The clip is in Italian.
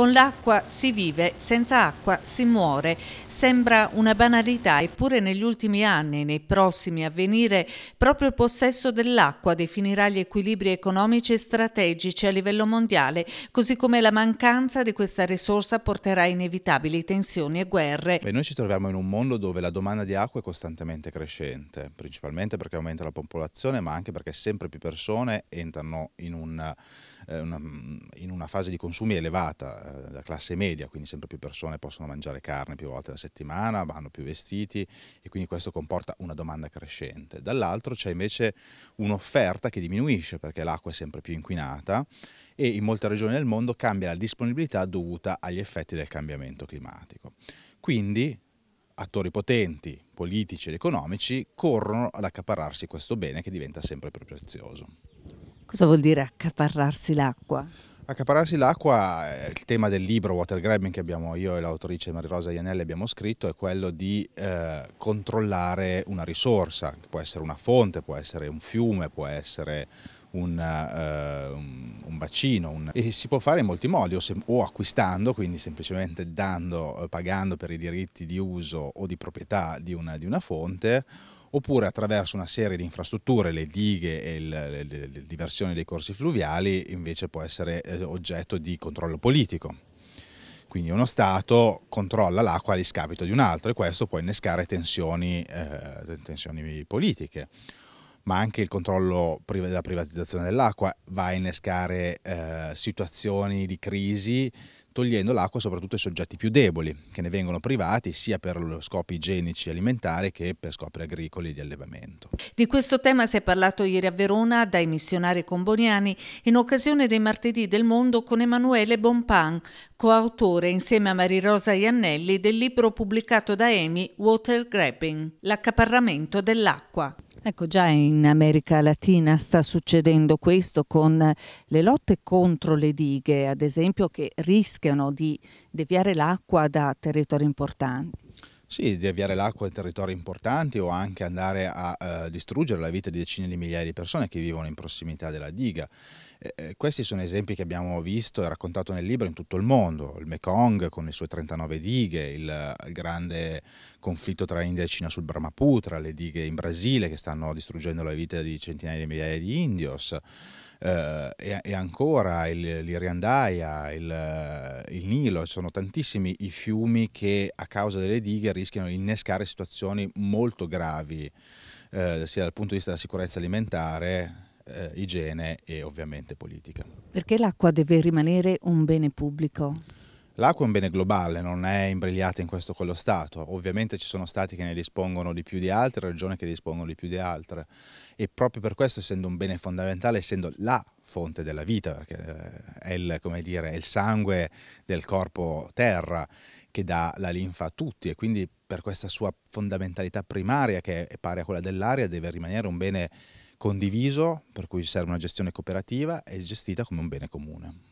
Con l'acqua si vive, senza acqua si muore. Sembra una banalità, eppure negli ultimi anni e nei prossimi a proprio il possesso dell'acqua definirà gli equilibri economici e strategici a livello mondiale, così come la mancanza di questa risorsa porterà inevitabili tensioni e guerre. Beh, noi ci troviamo in un mondo dove la domanda di acqua è costantemente crescente, principalmente perché aumenta la popolazione, ma anche perché sempre più persone entrano in eh, una, in una fase di consumi elevata della eh, classe media, quindi sempre più persone possono mangiare carne più volte alla settimana, hanno più vestiti e quindi questo comporta una domanda crescente. Dall'altro c'è invece un'offerta che diminuisce perché l'acqua è sempre più inquinata e in molte regioni del mondo cambia la disponibilità dovuta agli effetti del cambiamento climatico. Quindi attori potenti, politici ed economici corrono ad accaparrarsi questo bene che diventa sempre più prezioso. Cosa vuol dire accaparrarsi l'acqua? Accapararsi l'acqua, eh, il tema del libro Water Grabbing che abbiamo io e l'autrice Rosa Ianelli abbiamo scritto è quello di eh, controllare una risorsa, che può essere una fonte, può essere un fiume, può essere un, eh, un bacino un... e si può fare in molti modi, o, o acquistando, quindi semplicemente dando, eh, pagando per i diritti di uso o di proprietà di una, di una fonte oppure attraverso una serie di infrastrutture, le dighe e le, le, le diversioni dei corsi fluviali invece può essere eh, oggetto di controllo politico. Quindi uno Stato controlla l'acqua a discapito di un altro e questo può innescare tensioni, eh, tensioni politiche ma anche il controllo della privatizzazione dell'acqua va a innescare eh, situazioni di crisi togliendo l'acqua soprattutto ai soggetti più deboli, che ne vengono privati sia per scopi igienici alimentari che per scopi agricoli di allevamento. Di questo tema si è parlato ieri a Verona dai missionari comboniani in occasione dei martedì del mondo con Emanuele Bonpan, coautore insieme a Rosa Iannelli del libro pubblicato da EMI Water Grabbing, l'accaparramento dell'acqua. Ecco, già in America Latina sta succedendo questo con le lotte contro le dighe, ad esempio, che rischiano di deviare l'acqua da territori importanti. Sì, deviare l'acqua in territori importanti o anche andare a eh, distruggere la vita di decine di migliaia di persone che vivono in prossimità della diga. Eh, questi sono esempi che abbiamo visto e raccontato nel libro in tutto il mondo, il Mekong con le sue 39 dighe, il, grande conflitto tra India e Cina sul Brahmaputra, le dighe in Brasile che stanno distruggendo la vita di centinaia di migliaia di indios. Eh, e, e, ancora l'Iriandaia, il, il, il Nilo, ci sono tantissimi i fiumi che a causa delle dighe rischiano di innescare situazioni molto gravi, eh, sia dal punto di vista della sicurezza alimentare, eh, igiene e ovviamente politica. Perché l'acqua deve rimanere un bene pubblico? L'acqua è un bene globale, non è imbrigliata in questo o quello Stato. Ovviamente ci sono Stati che ne dispongono di più di altri, regioni che ne dispongono di più di altre. E proprio per questo, essendo un bene fondamentale, essendo la fonte della vita, perché eh, è il, dire, è il sangue del corpo terra che dà la linfa a tutti e quindi per questa sua fondamentalità primaria che è pari a quella dell'aria deve rimanere un bene condiviso per cui serve una gestione cooperativa e gestita come un bene comune.